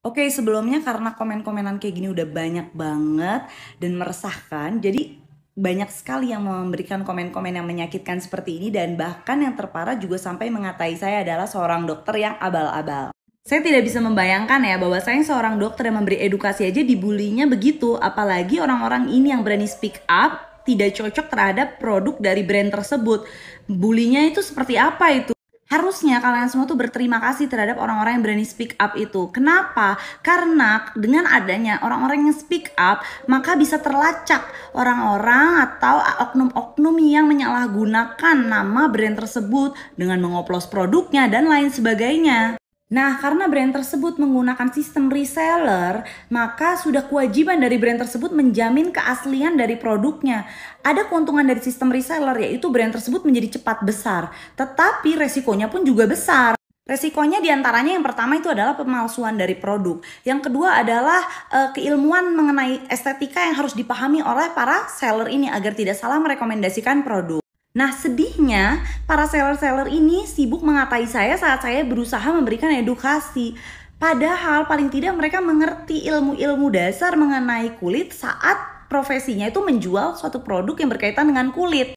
Oke, sebelumnya karena komen-komenan kayak gini udah banyak banget dan meresahkan, jadi banyak sekali yang memberikan komen-komen yang menyakitkan seperti ini dan bahkan yang terparah juga sampai mengatai saya adalah seorang dokter yang abal-abal. Saya tidak bisa membayangkan ya bahwa saya seorang dokter yang memberi edukasi aja dibulinya begitu, apalagi orang-orang ini yang berani speak up tidak cocok terhadap produk dari brand tersebut. Bulinya itu seperti apa itu? Harusnya kalian semua tuh berterima kasih terhadap orang-orang yang berani speak up itu. Kenapa? Karena dengan adanya orang-orang yang speak up, maka bisa terlacak orang-orang atau oknum-oknum yang menyalahgunakan nama brand tersebut dengan mengoplos produknya dan lain sebagainya. Nah, karena brand tersebut menggunakan sistem reseller, maka sudah kewajiban dari brand tersebut menjamin keaslian dari produknya. Ada keuntungan dari sistem reseller, yaitu brand tersebut menjadi cepat besar, tetapi resikonya pun juga besar. Resikonya diantaranya yang pertama itu adalah pemalsuan dari produk. Yang kedua adalah e, keilmuan mengenai estetika yang harus dipahami oleh para seller ini agar tidak salah merekomendasikan produk. Nah sedihnya para seller-seller ini sibuk mengatai saya saat saya berusaha memberikan edukasi Padahal paling tidak mereka mengerti ilmu-ilmu dasar mengenai kulit saat profesinya itu menjual suatu produk yang berkaitan dengan kulit.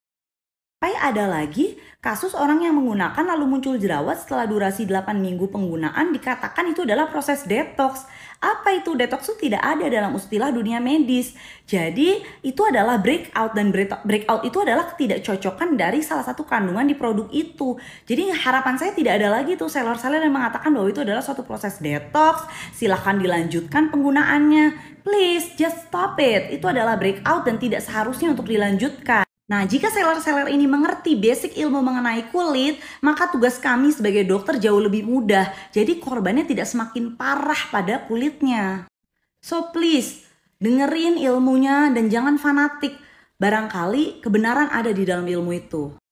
Tapi ada lagi Kasus orang yang menggunakan lalu muncul jerawat setelah durasi 8 minggu penggunaan dikatakan itu adalah proses detox. Apa itu? Detox itu tidak ada dalam istilah dunia medis. Jadi itu adalah breakout dan breakout itu adalah ketidakcocokan dari salah satu kandungan di produk itu. Jadi harapan saya tidak ada lagi tuh seller-seller yang mengatakan bahwa itu adalah suatu proses detox. Silahkan dilanjutkan penggunaannya. Please just stop it. Itu adalah breakout dan tidak seharusnya untuk dilanjutkan. Nah, jika seller-seller ini mengerti basic ilmu mengenai kulit, maka tugas kami sebagai dokter jauh lebih mudah. Jadi korbannya tidak semakin parah pada kulitnya. So please, dengerin ilmunya dan jangan fanatik. Barangkali kebenaran ada di dalam ilmu itu.